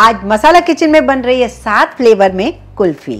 आज मसाला किचन में बन रही है सात फ्लेवर में कुल्फी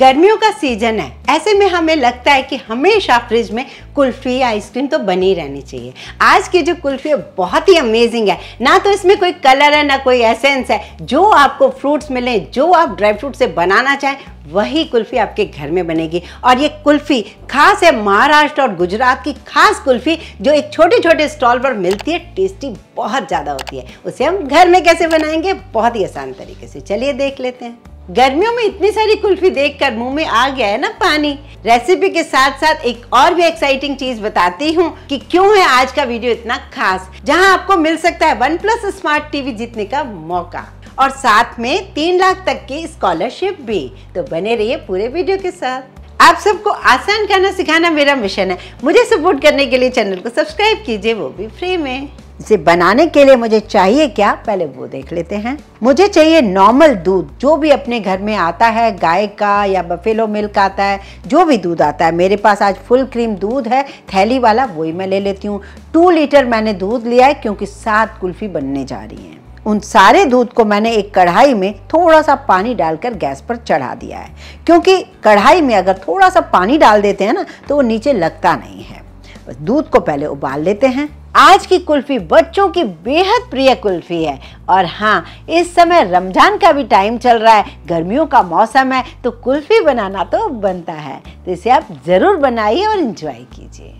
गर्मियों का सीजन है ऐसे में हमें लगता है कि हमेशा फ्रिज में कुल्फी आइसक्रीम तो बनी रहनी चाहिए आज की जो कुल्फी है बहुत ही अमेजिंग है ना तो इसमें कोई कलर है ना कोई एसेंस है जो आपको फ्रूट्स मिले जो आप ड्राई फ्रूट से बनाना चाहें वही कुल्फ़ी आपके घर में बनेगी और ये कुल्फ़ी खास है महाराष्ट्र और गुजरात की खास कुल्फ़ी जो एक छोटे छोटे स्टॉल पर मिलती है टेस्टी बहुत ज़्यादा होती है उसे हम घर में कैसे बनाएंगे बहुत ही आसान तरीके से चलिए देख लेते हैं गर्मियों में इतनी सारी कुल्फी देखकर मुंह में आ गया है ना पानी रेसिपी के साथ साथ एक और भी एक्साइटिंग चीज बताती हूँ कि क्यों है आज का वीडियो इतना खास जहाँ आपको मिल सकता है वन प्लस स्मार्ट टीवी जीतने का मौका और साथ में तीन लाख तक की स्कॉलरशिप भी तो बने रहिए पूरे वीडियो के साथ आप सबको आसान खाना सिखाना मेरा मिशन है मुझे सपोर्ट करने के लिए चैनल को सब्सक्राइब कीजिए वो भी फ्री में इसे बनाने के लिए मुझे चाहिए क्या पहले वो देख लेते हैं मुझे चाहिए नॉर्मल दूध जो भी अपने घर में आता है गाय का या बफेलो मिल्क आता है जो भी दूध आता है मेरे पास आज फुल क्रीम दूध है थैली वाला वही मैं ले लेती हूँ टू लीटर मैंने दूध लिया है क्योंकि सात कुल्फ़ी बनने जा रही है उन सारे दूध को मैंने एक कढ़ाई में थोड़ा सा पानी डालकर गैस पर चढ़ा दिया है क्योंकि कढ़ाई में अगर थोड़ा सा पानी डाल देते हैं ना तो वो नीचे लगता नहीं है बस दूध को पहले उबाल लेते हैं आज की कुल्फी बच्चों की बेहद प्रिय कुल्फी है और हाँ इस समय रमजान का भी टाइम चल रहा है गर्मियों का मौसम है तो कुल्फी बनाना तो बनता है तो इसे आप ज़रूर बनाइए और इंजॉय कीजिए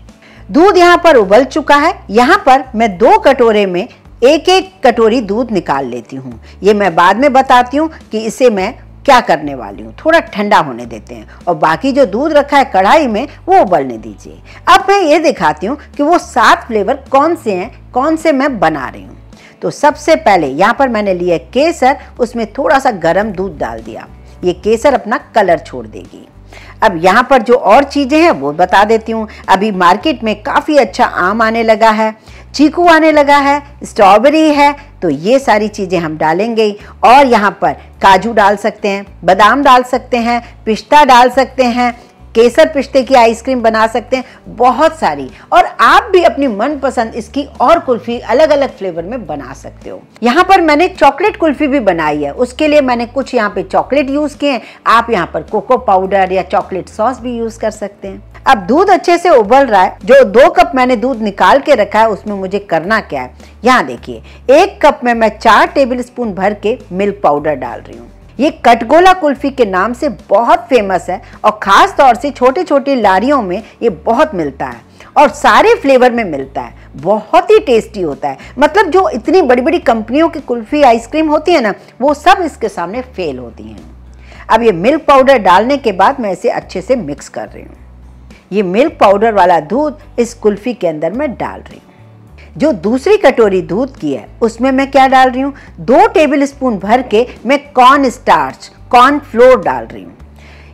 दूध यहाँ पर उबल चुका है यहाँ पर मैं दो कटोरे में एक एक कटोरी दूध निकाल लेती हूँ ये मैं बाद में बताती हूँ कि इसे मैं क्या करने वाली हूँ थोड़ा ठंडा होने देते हैं और बाकी जो दूध रखा है कढ़ाई में वो उबलने दीजिए अब मैं ये दिखाती हूँ कि वो सात फ्लेवर कौन से हैं कौन से मैं बना रही हूँ तो सबसे पहले यहाँ पर मैंने लिया केसर उसमें थोड़ा सा गर्म दूध डाल दिया ये केसर अपना कलर छोड़ देगी अब यहाँ पर जो और चीज़ें हैं वो बता देती हूँ अभी मार्केट में काफ़ी अच्छा आम आने लगा है चीकू आने लगा है स्ट्रॉबेरी है तो ये सारी चीज़ें हम डालेंगे और यहाँ पर काजू डाल सकते हैं बादाम डाल सकते हैं पिस्ता डाल सकते हैं केसर पिस्ते की आइसक्रीम बना सकते हैं बहुत सारी और आप भी अपनी मनपसंद इसकी और कुल्फी अलग अलग फ्लेवर में बना सकते हो यहाँ पर मैंने चॉकलेट कुल्फी भी बनाई है उसके लिए मैंने कुछ यहाँ पे चॉकलेट यूज किए हैं आप यहाँ पर कोको पाउडर या चॉकलेट सॉस भी यूज कर सकते हैं अब दूध अच्छे से उबल रहा है जो दो कप मैंने दूध निकाल के रखा है उसमें मुझे करना क्या है यहाँ देखिए एक कप में मैं चार टेबल स्पून भर के मिल्क पाउडर डाल रही हूँ ये कटगोला कुल्फी के नाम से बहुत फेमस है और ख़ास तौर से छोटे छोटे लारियों में ये बहुत मिलता है और सारे फ्लेवर में मिलता है बहुत ही टेस्टी होता है मतलब जो इतनी बड़ी बड़ी कंपनियों की कुल्फ़ी आइसक्रीम होती है ना वो सब इसके सामने फेल होती हैं अब ये मिल्क पाउडर डालने के बाद मैं इसे अच्छे से मिक्स कर रही हूँ ये मिल्क पाउडर वाला दूध इस कुल्फ़ी के अंदर मैं डाल रही हूँ जो दूसरी कटोरी दूध की है उसमें मैं क्या डाल रही हूँ दो टेबल स्पून भर के मैं कॉर्न स्टार्च कॉर्न फ्लोर डाल रही हूँ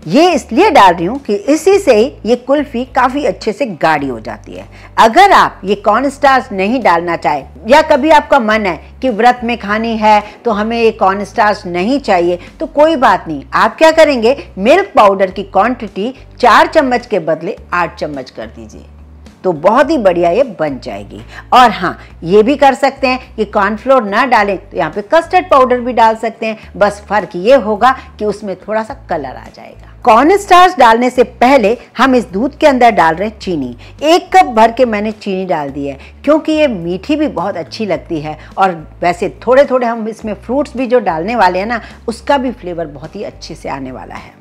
ये इसलिए डाल रही हूँ कि इसी से ये कुल्फ़ी काफ़ी अच्छे से गाढ़ी हो जाती है अगर आप ये कॉर्न स्टार्च नहीं डालना चाहे या कभी आपका मन है कि व्रत में खानी है तो हमें ये कॉर्न स्टार्च नहीं चाहिए तो कोई बात नहीं आप क्या करेंगे मिल्क पाउडर की क्वांटिटी चार चम्मच के बदले आठ चम्मच कर दीजिए तो बहुत ही बढ़िया ये बन जाएगी और हाँ ये भी कर सकते हैं कि कॉर्नफ्लोर ना डालें तो यहाँ पे कस्टर्ड पाउडर भी डाल सकते हैं बस फर्क ये होगा कि उसमें थोड़ा सा कलर आ जाएगा कॉर्न स्टार्च डालने से पहले हम इस दूध के अंदर डाल रहे हैं चीनी एक कप भर के मैंने चीनी डाल दी है क्योंकि ये मीठी भी बहुत अच्छी लगती है और वैसे थोड़े थोड़े हम इसमें फ्रूट्स भी जो डालने वाले हैं ना उसका भी फ्लेवर बहुत ही अच्छे से आने वाला है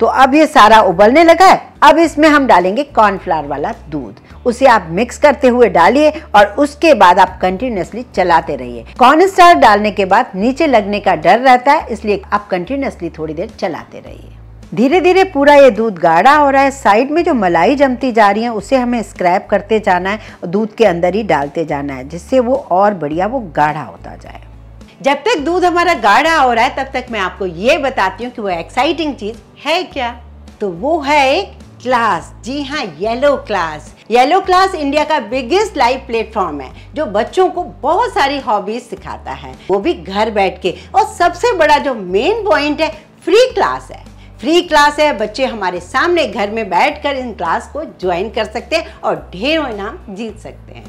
तो अब ये सारा उबलने लगा है अब इसमें हम डालेंगे कॉर्नफ्लावर वाला दूध उसे आप मिक्स करते हुए डालिए और उसके बाद आप कंटिन्यूसली चलाते रहिए कॉर्न स्टार डालने के बाद नीचे लगने का डर रहता है इसलिए आप कंटिन्यूसली थोड़ी देर चलाते रहिए धीरे धीरे पूरा ये दूध गाढ़ा हो रहा है साइड में जो मलाई जमती जा रही है उसे हमें स्क्रैप करते जाना है और दूध के अंदर ही डालते जाना है जिससे वो और बढ़िया वो गाढ़ा होता जाए जब तक दूध हमारा गाढ़ा हो रहा है तब तक मैं आपको ये बताती हूँ कि वो एक्साइटिंग चीज़ है क्या तो वो है एक क्लास जी हाँ yellow class yellow class India का बिगेस्ट लाइव प्लेटफॉर्म है जो बच्चों को बहुत सारी हॉबीज सिखाता है वो भी घर बैठ के और सबसे बड़ा जो मेन पॉइंट है फ्री क्लास है फ्री क्लास है बच्चे हमारे सामने घर में बैठकर इन क्लास को ज्वाइन कर सकते हैं और ढेरों इनाम जीत सकते हैं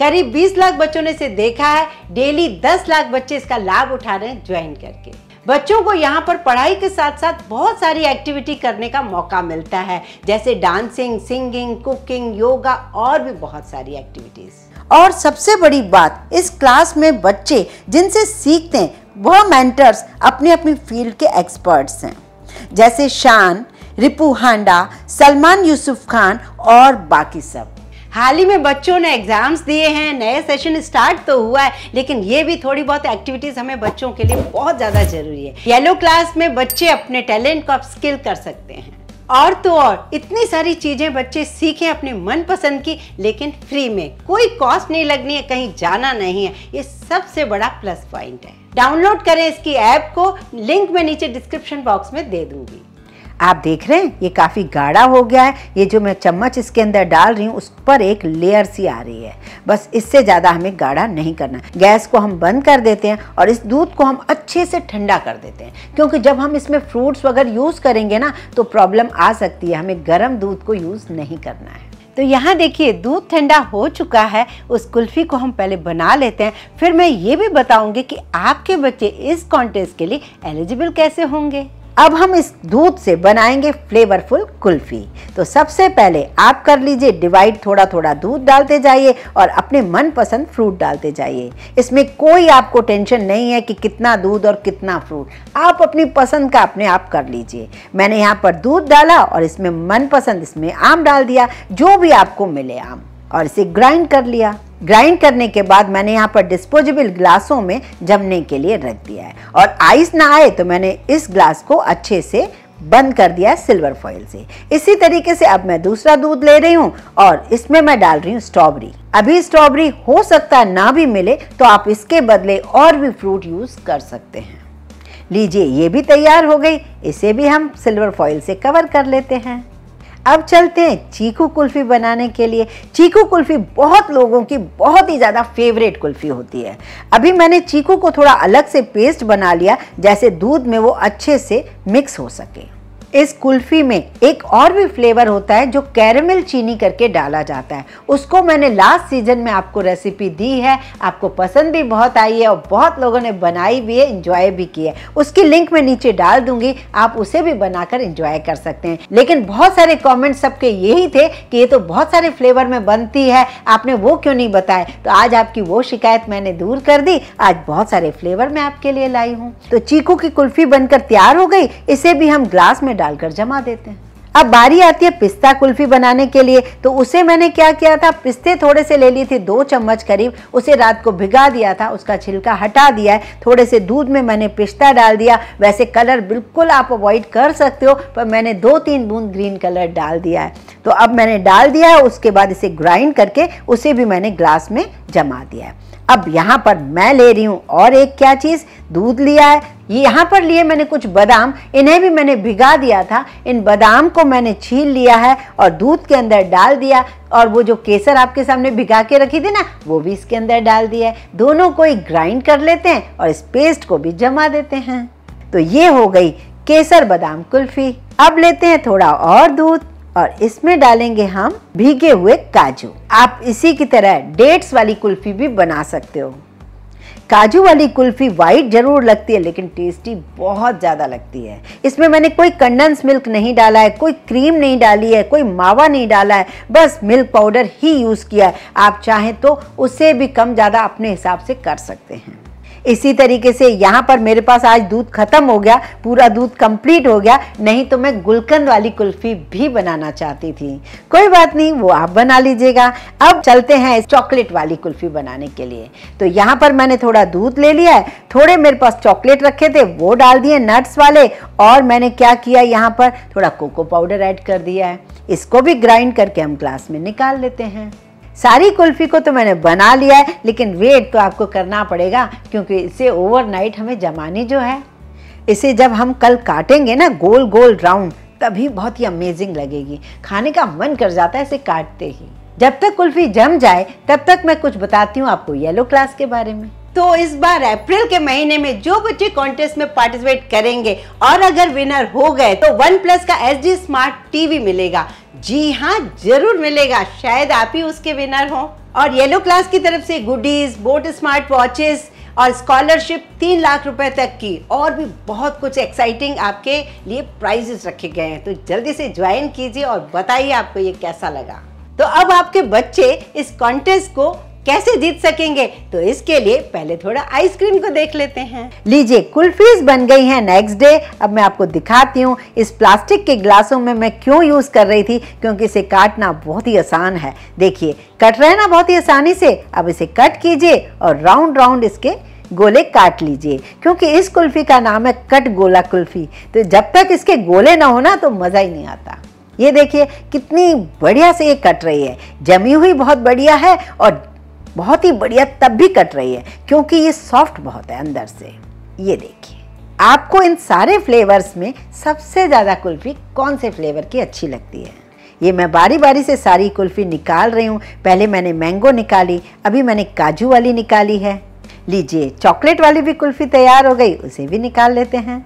करीब 20 लाख बच्चों ने इसे देखा है डेली 10 लाख बच्चे इसका लाभ उठा रहे हैं ज्वाइन करके बच्चों को यहाँ पर पढ़ाई के साथ साथ बहुत सारी एक्टिविटी करने का मौका मिलता है जैसे डांसिंग सिंगिंग कुकिंग योगा और भी बहुत सारी एक्टिविटीज़ और सबसे बड़ी बात इस क्लास में बच्चे जिनसे सीखते हैं वह मेंटर्स अपने अपने फील्ड के एक्सपर्ट्स हैं जैसे शान रिपू हांडा सलमान यूसुफ खान और बाकी सब हाल ही में बच्चों ने एग्जाम्स दिए हैं नए सेशन स्टार्ट तो हुआ है लेकिन ये भी थोड़ी बहुत एक्टिविटीज हमें बच्चों के लिए बहुत ज़्यादा जरूरी है येलो क्लास में बच्चे अपने टैलेंट को स्किल कर सकते हैं और तो और इतनी सारी चीज़ें बच्चे सीखें अपने पसंद की लेकिन फ्री में कोई कॉस्ट नहीं लगनी है कहीं जाना नहीं है ये सबसे बड़ा प्लस पॉइंट है डाउनलोड करें इसकी ऐप को लिंक मैं नीचे डिस्क्रिप्शन बॉक्स में दे दूंगी आप देख रहे हैं ये काफ़ी गाढ़ा हो गया है ये जो मैं चम्मच इसके अंदर डाल रही हूँ उस पर एक लेयर सी आ रही है बस इससे ज़्यादा हमें गाढ़ा नहीं करना गैस को हम बंद कर देते हैं और इस दूध को हम अच्छे से ठंडा कर देते हैं क्योंकि जब हम इसमें फ्रूट्स वगैरह यूज़ करेंगे ना तो प्रॉब्लम आ सकती है हमें गर्म दूध को यूज़ नहीं करना है तो यहाँ देखिए दूध ठंडा हो चुका है उस कुल्फ़ी को हम पहले बना लेते हैं फिर मैं ये भी बताऊँगी कि आपके बच्चे इस कॉन्टेस्ट के लिए एलिजिबल कैसे होंगे अब हम इस दूध से बनाएंगे फ्लेवरफुल कुल्फ़ी तो सबसे पहले आप कर लीजिए डिवाइड थोड़ा थोड़ा दूध डालते जाइए और अपने मनपसंद फ्रूट डालते जाइए इसमें कोई आपको टेंशन नहीं है कि कितना दूध और कितना फ्रूट आप अपनी पसंद का अपने आप कर लीजिए मैंने यहाँ पर दूध डाला और इसमें मनपसंद इसमें आम डाल दिया जो भी आपको मिले आम और इसे ग्राइंड कर लिया ग्राइंड करने के बाद मैंने यहाँ पर डिस्पोजेबल ग्लासों में जमने के लिए रख दिया है और आइस ना आए तो मैंने इस ग्लास को अच्छे से बंद कर दिया सिल्वर फॉइल से इसी तरीके से अब मैं दूसरा दूध ले रही हूँ और इसमें मैं डाल रही हूँ स्ट्रॉबेरी अभी स्ट्रॉबेरी हो सकता है ना भी मिले तो आप इसके बदले और भी फ्रूट यूज़ कर सकते हैं लीजिए ये भी तैयार हो गई इसे भी हम सिल्वर फॉइल से कवर कर लेते हैं अब चलते हैं चीकू कुल्फ़ी बनाने के लिए चीकू कुल्फ़ी बहुत लोगों की बहुत ही ज़्यादा फेवरेट कुल्फ़ी होती है अभी मैंने चीकू को थोड़ा अलग से पेस्ट बना लिया जैसे दूध में वो अच्छे से मिक्स हो सके इस कुल्फी में एक और भी फ्लेवर होता है जो कैरमल चीनी करके डाला जाता है उसको मैंने लास्ट सीजन में आपको रेसिपी दी है आपको पसंद भी बहुत आई है और बहुत लोगों ने बनाई भी है इंजॉय भी की है उसकी लिंक मैं नीचे डाल दूंगी आप उसे भी बनाकर इंजॉय कर सकते हैं लेकिन बहुत सारे कॉमेंट सबके यही थे कि ये तो बहुत सारे फ्लेवर में बनती है आपने वो क्यों नहीं बताया तो आज आपकी वो शिकायत मैंने दूर कर दी आज बहुत सारे फ्लेवर मैं आपके लिए लाई हूँ तो चीकू की कुल्फी बनकर तैयार हो गई इसे भी हम ग्लास में डालकर जमा देते हैं अब बारी आती है पिस्ता कुल्फी बनाने के लिए तो उसे मैंने क्या किया था पिस्ते थोड़े से ले लिए थे दो चम्मच करीब उसे रात को भिगा दिया था उसका छिलका हटा दिया है थोड़े से दूध में मैंने पिस्ता डाल दिया वैसे कलर बिल्कुल आप अवॉइड कर सकते हो पर मैंने दो तीन बूंद ग्रीन कलर डाल दिया है तो अब मैंने डाल दिया है उसके बाद इसे ग्राइंड करके उसे भी मैंने ग्लास में जमा दिया है अब यहाँ पर मैं ले रही हूँ और एक क्या चीज़ दूध लिया है यहाँ पर लिए मैंने कुछ बादाम इन्हें भी मैंने भिगा दिया था इन बादाम को मैंने छील लिया है और दूध के अंदर डाल दिया और वो जो केसर आपके सामने भिगा के रखी थी ना वो भी इसके अंदर डाल दिया है दोनों को ही ग्राइंड कर लेते हैं और इस पेस्ट को भी जमा देते हैं तो ये हो गई केसर बादाम कुल्फी अब लेते हैं थोड़ा और दूध और इसमें डालेंगे हम भीगे हुए काजू आप इसी की तरह डेट्स वाली कुल्फी भी बना सकते हो काजू वाली कुल्फ़ी वाइट ज़रूर लगती है लेकिन टेस्टी बहुत ज़्यादा लगती है इसमें मैंने कोई कंडेंस मिल्क नहीं डाला है कोई क्रीम नहीं डाली है कोई मावा नहीं डाला है बस मिल्क पाउडर ही यूज़ किया है आप चाहें तो उससे भी कम ज़्यादा अपने हिसाब से कर सकते हैं इसी तरीके से यहाँ पर मेरे पास आज दूध ख़त्म हो गया पूरा दूध कंप्लीट हो गया नहीं तो मैं गुलकंद वाली कुल्फ़ी भी बनाना चाहती थी कोई बात नहीं वो आप बना लीजिएगा अब चलते हैं चॉकलेट वाली कुल्फ़ी बनाने के लिए तो यहाँ पर मैंने थोड़ा दूध ले लिया है थोड़े मेरे पास चॉकलेट रखे थे वो डाल दिए नट्स वाले और मैंने क्या किया यहाँ पर थोड़ा कोको पाउडर ऐड कर दिया है इसको भी ग्राइंड करके हम ग्लास में निकाल लेते हैं सारी कुल्फ़ी को तो मैंने बना लिया है लेकिन वेट तो आपको करना पड़ेगा क्योंकि इसे ओवरनाइट हमें जमानी जो है इसे जब हम कल काटेंगे ना गोल गोल राउंड तभी बहुत ही अमेजिंग लगेगी खाने का मन कर जाता है इसे काटते ही जब तक कुल्फ़ी जम जाए तब तक मैं कुछ बताती हूँ आपको येलो क्लास के बारे में तो इस बार अप्रैल के महीने में जो बच्चे कॉन्टेस्ट में पार्टिसिपेट करेंगे और अगर विनर हो गए तो वन प्लस का एच स्मार्ट टीवी मिलेगा जी हाँ जरूर मिलेगा शायद आप ही उसके विनर हो और येलो क्लास की तरफ से गुडीज बोट स्मार्ट वॉचेस और स्कॉलरशिप तीन लाख रुपए तक की और भी बहुत कुछ एक्साइटिंग आपके लिए प्राइजेस रखे गए हैं तो जल्दी से ज्वाइन कीजिए और बताइए आपको ये कैसा लगा तो अब आपके बच्चे इस कॉन्टेस्ट को कैसे जीत सकेंगे तो इसके लिए पहले थोड़ा आइसक्रीम को देख लेते हैं लीजिए कुल्फीज बन गई हैं नेक्स्ट डे अब मैं आपको दिखाती हूँ इस प्लास्टिक के ग्लासों में मैं क्यों यूज़ कर रही थी क्योंकि इसे काटना बहुत ही आसान है देखिए कट रहे ना बहुत ही आसानी से अब इसे कट कीजिए और राउंड राउंड इसके गोले काट लीजिए क्योंकि इस कुल्फी का नाम है कट गोला कुल्फी तो जब तक इसके गोले ना हो ना तो मज़ा ही नहीं आता ये देखिए कितनी बढ़िया से ये कट रही है जमी हुई बहुत बढ़िया है और बहुत ही बढ़िया तब भी कट रही है क्योंकि ये सॉफ्ट बहुत है अंदर से ये देखिए आपको इन सारे फ्लेवर्स में सबसे ज़्यादा कुल्फ़ी कौन से फ्लेवर की अच्छी लगती है ये मैं बारी बारी से सारी कुल्फ़ी निकाल रही हूँ पहले मैंने मैंगो निकाली अभी मैंने काजू वाली निकाली है लीजिए चॉकलेट वाली भी कुल्फ़ी तैयार हो गई उसे भी निकाल लेते हैं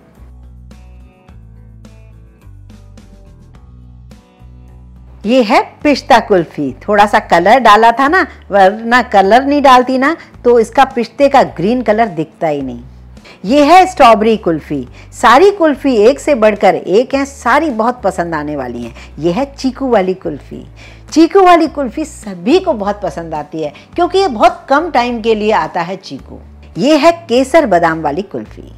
ये है पिस्ता कुल्फ़ी थोड़ा सा कलर डाला था ना वरना कलर नहीं डालती ना तो इसका पिस्ते का ग्रीन कलर दिखता ही नहीं ये है स्ट्रॉबेरी कुल्फ़ी सारी कुल्फ़ी एक से बढ़कर एक हैं सारी बहुत पसंद आने वाली हैं ये है चीकू वाली कुल्फ़ी चीकू वाली कुल्फ़ी सभी को बहुत पसंद आती है क्योंकि ये बहुत कम टाइम के लिए आता है चीकू ये है केसर बादाम वाली कुल्फ़ी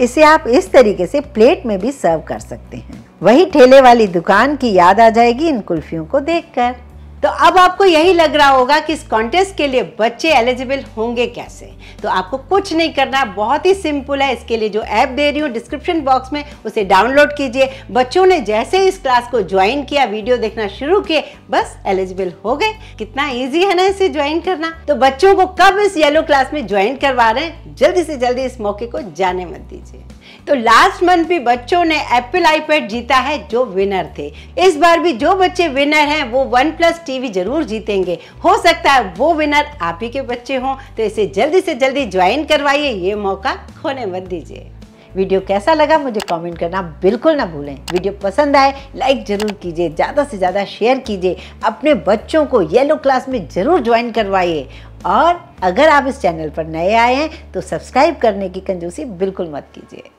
इसे आप इस तरीके से प्लेट में भी सर्व कर सकते हैं वही ठेले वाली दुकान की याद आ जाएगी इन कुल्फियों को देखकर तो अब आपको यही लग रहा होगा कि इस कॉन्टेस्ट के लिए बच्चे एलिजिबल होंगे कैसे तो आपको कुछ नहीं करना बहुत ही सिंपल है इसके लिए जो ऐप दे रही हूँ डिस्क्रिप्शन बॉक्स में उसे डाउनलोड कीजिए बच्चों ने जैसे इस क्लास को ज्वाइन किया वीडियो देखना शुरू किए बस एलिजिबल हो गए कितना ईजी है ना इसे ज्वाइन करना तो बच्चों को कब इस येलो क्लास में ज्वाइन करवा रहे हैं जल्दी से जल्दी इस मौके को जाने मत दीजिए तो लास्ट मंथ भी बच्चों ने एप्पल आईपैड जीता है जो विनर थे इस बार भी जो बच्चे विनर हैं वो वन प्लस टीवी जरूर जीतेंगे हो सकता है वो विनर आप ही के बच्चे हों तो इसे जल्दी से जल्दी ज्वाइन करवाइए ये मौका खोने मत दीजिए वीडियो कैसा लगा मुझे कमेंट करना बिल्कुल ना भूलें वीडियो पसंद आए लाइक ज़रूर कीजिए ज़्यादा से ज़्यादा शेयर कीजिए अपने बच्चों को येलो क्लास में ज़रूर ज्वाइन करवाइए और अगर आप इस चैनल पर नए आए हैं तो सब्सक्राइब करने की कंजूसी बिल्कुल मत कीजिए